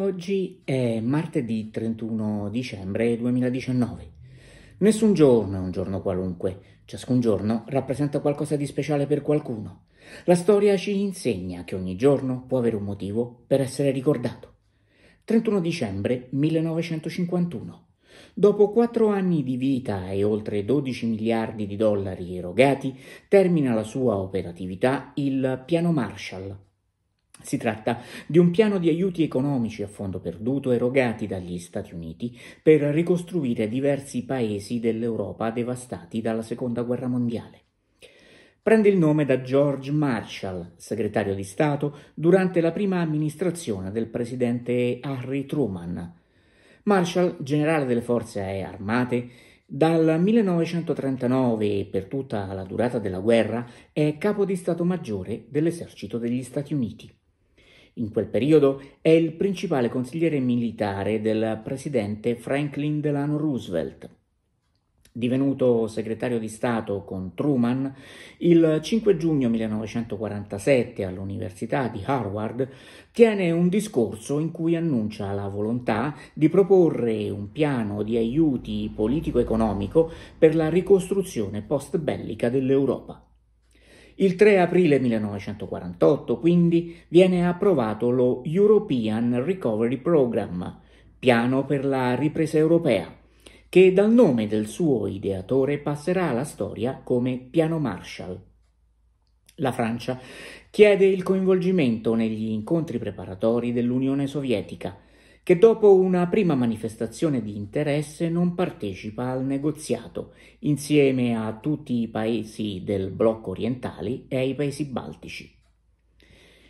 Oggi è martedì 31 dicembre 2019. Nessun giorno è un giorno qualunque, ciascun giorno rappresenta qualcosa di speciale per qualcuno. La storia ci insegna che ogni giorno può avere un motivo per essere ricordato. 31 dicembre 1951. Dopo quattro anni di vita e oltre 12 miliardi di dollari erogati, termina la sua operatività il Piano Marshall si tratta di un piano di aiuti economici a fondo perduto erogati dagli Stati Uniti per ricostruire diversi paesi dell'Europa devastati dalla Seconda Guerra Mondiale. Prende il nome da George Marshall, segretario di Stato, durante la prima amministrazione del presidente Harry Truman. Marshall, generale delle forze armate, dal 1939 e per tutta la durata della guerra è capo di Stato maggiore dell'esercito degli Stati Uniti. In quel periodo è il principale consigliere militare del presidente Franklin Delano Roosevelt. Divenuto segretario di Stato con Truman, il 5 giugno 1947 all'Università di Harvard tiene un discorso in cui annuncia la volontà di proporre un piano di aiuti politico-economico per la ricostruzione post-bellica dell'Europa. Il 3 aprile 1948, quindi, viene approvato lo European Recovery Program, piano per la ripresa europea, che dal nome del suo ideatore passerà alla storia come piano Marshall. La Francia chiede il coinvolgimento negli incontri preparatori dell'Unione Sovietica, che dopo una prima manifestazione di interesse non partecipa al negoziato, insieme a tutti i paesi del blocco orientale e ai paesi baltici.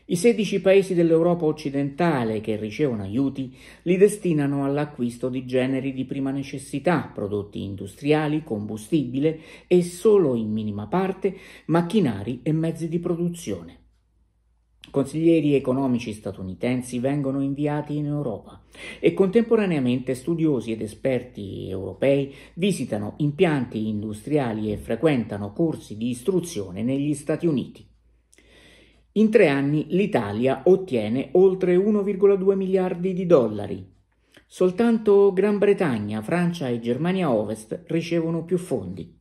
I 16 paesi dell'Europa occidentale che ricevono aiuti li destinano all'acquisto di generi di prima necessità, prodotti industriali, combustibile e solo in minima parte macchinari e mezzi di produzione. Consiglieri economici statunitensi vengono inviati in Europa e contemporaneamente studiosi ed esperti europei visitano impianti industriali e frequentano corsi di istruzione negli Stati Uniti. In tre anni l'Italia ottiene oltre 1,2 miliardi di dollari. Soltanto Gran Bretagna, Francia e Germania Ovest ricevono più fondi.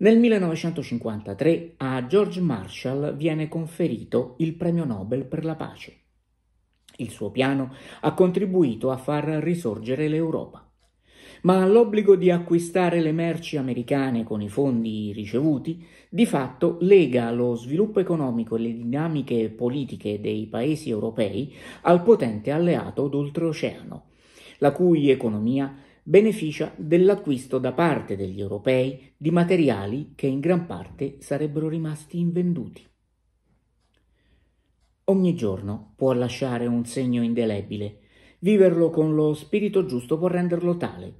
Nel 1953 a George Marshall viene conferito il Premio Nobel per la pace. Il suo piano ha contribuito a far risorgere l'Europa. Ma l'obbligo di acquistare le merci americane con i fondi ricevuti di fatto lega lo sviluppo economico e le dinamiche politiche dei paesi europei al potente alleato d'oltreoceano, la cui economia beneficia dell'acquisto da parte degli europei di materiali che in gran parte sarebbero rimasti invenduti. Ogni giorno può lasciare un segno indelebile. Viverlo con lo spirito giusto può renderlo tale.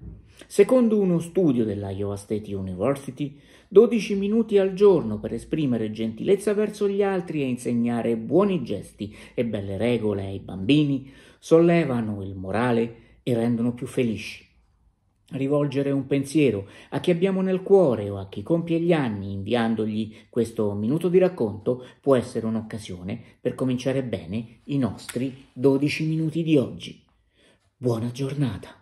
Secondo uno studio dell'Iowa State University, 12 minuti al giorno per esprimere gentilezza verso gli altri e insegnare buoni gesti e belle regole ai bambini sollevano il morale e rendono più felici rivolgere un pensiero a chi abbiamo nel cuore o a chi compie gli anni, inviandogli questo minuto di racconto, può essere un'occasione per cominciare bene i nostri 12 minuti di oggi. Buona giornata!